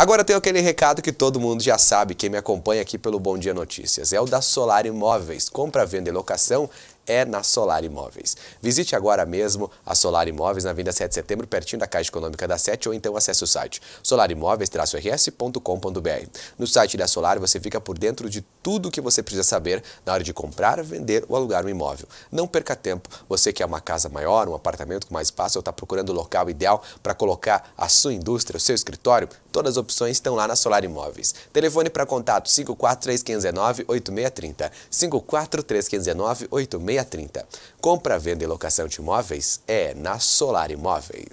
Agora tem aquele recado que todo mundo já sabe, quem me acompanha aqui pelo Bom Dia Notícias, é o da Solar Imóveis. Compra, venda e locação é na Solar Imóveis. Visite agora mesmo a Solar Imóveis na Avenida 7 de Setembro, pertinho da Caixa Econômica da Sete, ou então acesse o site solarimóveis-rs.com.br. No site da Solar você fica por dentro de tudo o que você precisa saber na hora de comprar, vender ou alugar um imóvel. Não perca tempo. Você quer é uma casa maior, um apartamento com mais espaço ou está procurando o local ideal para colocar a sua indústria, o seu escritório? Todas as opções estão lá na Solar Imóveis. Telefone para contato 543 519 8630. 543519 8630. 630. Compra, venda e locação de imóveis é na Solar Imóveis.